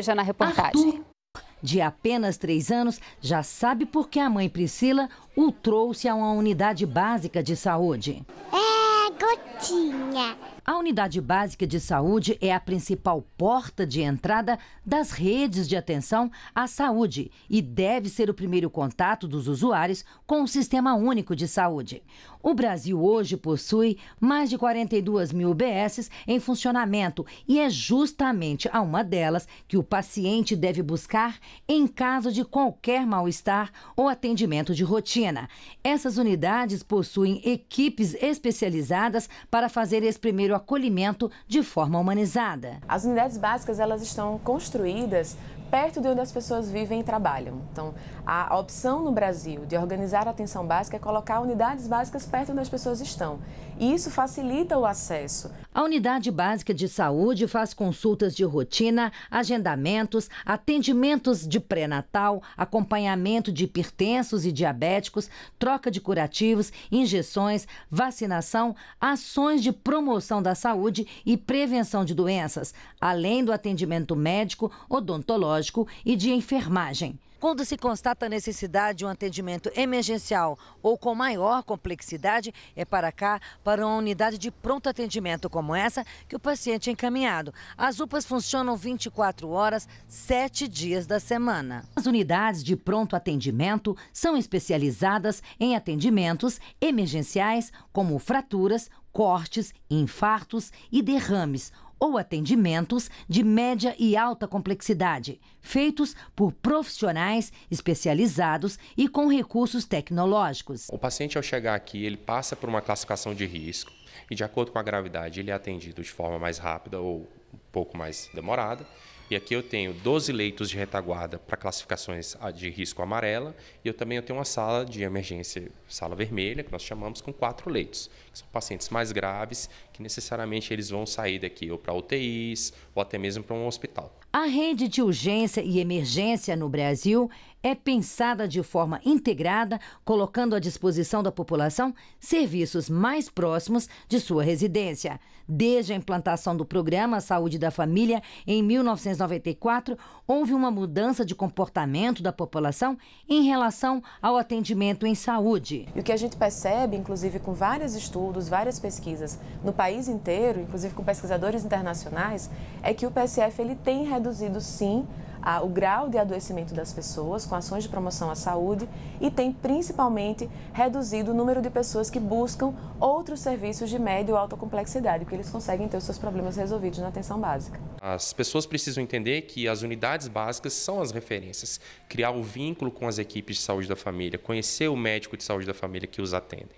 Veja na reportagem. Arthur, de apenas três anos, já sabe por que a mãe Priscila o trouxe a uma unidade básica de saúde. É, gotinha. A unidade básica de saúde é a principal porta de entrada das redes de atenção à saúde e deve ser o primeiro contato dos usuários com o Sistema Único de Saúde. O Brasil hoje possui mais de 42 mil UBSs em funcionamento e é justamente a uma delas que o paciente deve buscar em caso de qualquer mal-estar ou atendimento de rotina. Essas unidades possuem equipes especializadas para fazer esse primeiro o acolhimento de forma humanizada. As unidades básicas elas estão construídas perto de onde as pessoas vivem e trabalham. Então, a opção no Brasil de organizar a atenção básica é colocar unidades básicas perto onde as pessoas estão. E isso facilita o acesso. A unidade básica de saúde faz consultas de rotina, agendamentos, atendimentos de pré-natal, acompanhamento de hipertensos e diabéticos, troca de curativos, injeções, vacinação, ações de promoção da saúde e prevenção de doenças, além do atendimento médico, odontológico e de enfermagem. Quando se constata a necessidade de um atendimento emergencial ou com maior complexidade, é para cá, para uma unidade de pronto atendimento como essa, que o paciente é encaminhado. As UPAs funcionam 24 horas, 7 dias da semana. As unidades de pronto atendimento são especializadas em atendimentos emergenciais, como fraturas, cortes, infartos e derrames ou atendimentos de média e alta complexidade, feitos por profissionais especializados e com recursos tecnológicos. O paciente, ao chegar aqui, ele passa por uma classificação de risco e, de acordo com a gravidade, ele é atendido de forma mais rápida ou um pouco mais demorada e aqui eu tenho 12 leitos de retaguarda para classificações ah, de risco amarela e eu também eu tenho uma sala de emergência, sala vermelha, que nós chamamos, com quatro leitos. Que são pacientes mais graves que necessariamente eles vão sair daqui ou para UTIs ou até mesmo para um hospital. A rede de urgência e emergência no Brasil é pensada de forma integrada, colocando à disposição da população serviços mais próximos de sua residência. Desde a implantação do programa Saúde da Família em 1990, 1994, houve uma mudança de comportamento da população em relação ao atendimento em saúde. E o que a gente percebe, inclusive com vários estudos, várias pesquisas no país inteiro, inclusive com pesquisadores internacionais, é que o PSF ele tem reduzido sim a, o grau de adoecimento das pessoas com ações de promoção à saúde e tem principalmente reduzido o número de pessoas que buscam outros serviços de médio ou alta complexidade, porque eles conseguem ter os seus problemas resolvidos na atenção básica. As pessoas precisam entender que as unidades básicas são as referências, criar o vínculo com as equipes de saúde da família, conhecer o médico de saúde da família que os atendem.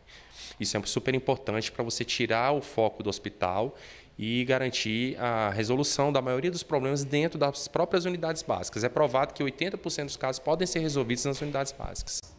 Isso é super importante para você tirar o foco do hospital e garantir a resolução da maioria dos problemas dentro das próprias unidades básicas. É provado que 80% dos casos podem ser resolvidos nas unidades básicas.